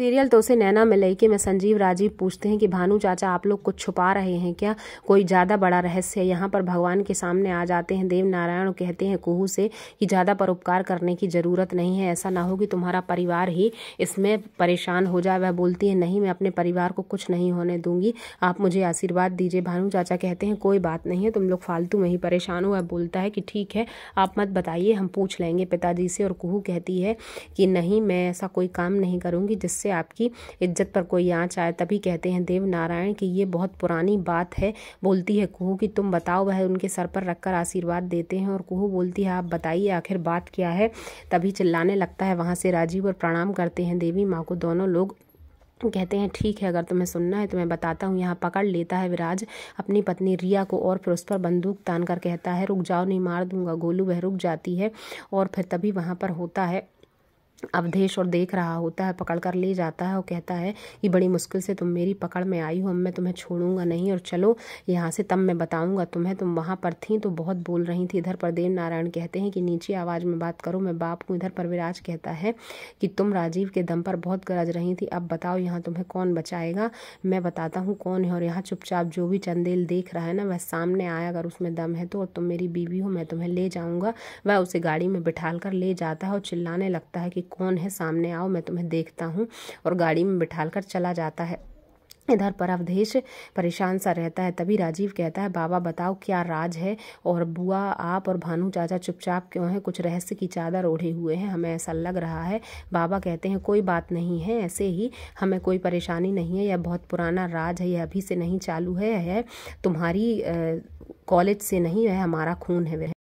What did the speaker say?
serial तो उसे नैना में लेके मैं संजीव राजीव पूछते हैं कि भानु चाचा आप लोग कुछ छुपा रहे हैं क्या कोई ज़्यादा बड़ा रहस्य है यहाँ पर भगवान के सामने आ जाते हैं देव नारायण कहते हैं कुहू से कि ज़्यादा परोपकार करने की ज़रूरत नहीं है ऐसा ना हो कि तुम्हारा परिवार ही इसमें परेशान हो जाए वह बोलती है नहीं मैं अपने परिवार को कुछ नहीं होने दूंगी आप मुझे आशीर्वाद दीजिए भानु चाचा कहते हैं कोई बात नहीं है तुम लोग फालतू में ही परेशान हो वह बोलता है कि ठीक है आप मत बताइए हम पूछ लेंगे पिताजी से और कुहू कहती है कि नहीं मैं ऐसा कोई काम नहीं करूँगी जिससे आपकी इज्जत पर कोई आँच आए तभी कहते हैं देव नारायण कि ये बहुत पुरानी बात है बोलती है कुहू कि तुम बताओ वह उनके सर पर रखकर आशीर्वाद देते हैं और कुहू बोलती है आप बताइए आखिर बात क्या है तभी चिल्लाने लगता है वहाँ से राजीव और प्रणाम करते हैं देवी माँ को दोनों लोग कहते हैं ठीक है अगर तुम्हें सुनना है तो मैं बताता हूँ यहाँ पकड़ लेता है विराज अपनी पत्नी रिया को और फिर उस पर बंदूक तान कर कहता है रुक जाओ नहीं मार दूंगा गोलू वह रुक जाती है और फिर तभी वहाँ पर होता है अवधेश और देख रहा होता है पकड़ कर ले जाता है और कहता है कि बड़ी मुश्किल से तुम मेरी पकड़ में आई हो मैं तुम्हें छोड़ूंगा नहीं और चलो यहाँ से तब मैं बताऊंगा तुम्हें तुम वहाँ पर थी तो बहुत बोल रही थी इधर पर देव नारायण कहते हैं कि नीचे आवाज़ में बात करो मैं बाप हूँ इधर पर विराज कहता है कि तुम राजीव के दम पर बहुत गरज रही थी अब बताओ यहाँ तुम्हें कौन बचाएगा मैं बताता हूँ कौन है और यहाँ चुपचाप जो भी चंदेल देख रहा है ना वह सामने आया अगर उसमें दम है तो और तुम मेरी बीवी हो मैं तुम्हें ले जाऊँगा वह उसे गाड़ी में बिठाल कर ले जाता है और चिल्लाने लगता है कि कौन है सामने आओ मैं तुम्हें देखता हूँ और गाड़ी में बिठाल कर चला जाता है इधर पर अवधेश परेशान सा रहता है तभी राजीव कहता है बाबा बताओ क्या राज है और बुआ आप और भानु चाचा चुपचाप क्यों हैं कुछ रहस्य की चादर ओढ़े हुए हैं हमें ऐसा लग रहा है बाबा कहते हैं कोई बात नहीं है ऐसे ही हमें कोई परेशानी नहीं है यह बहुत पुराना राज है यह अभी से नहीं चालू है यह तुम्हारी कॉलेज से नहीं है हमारा खून है वह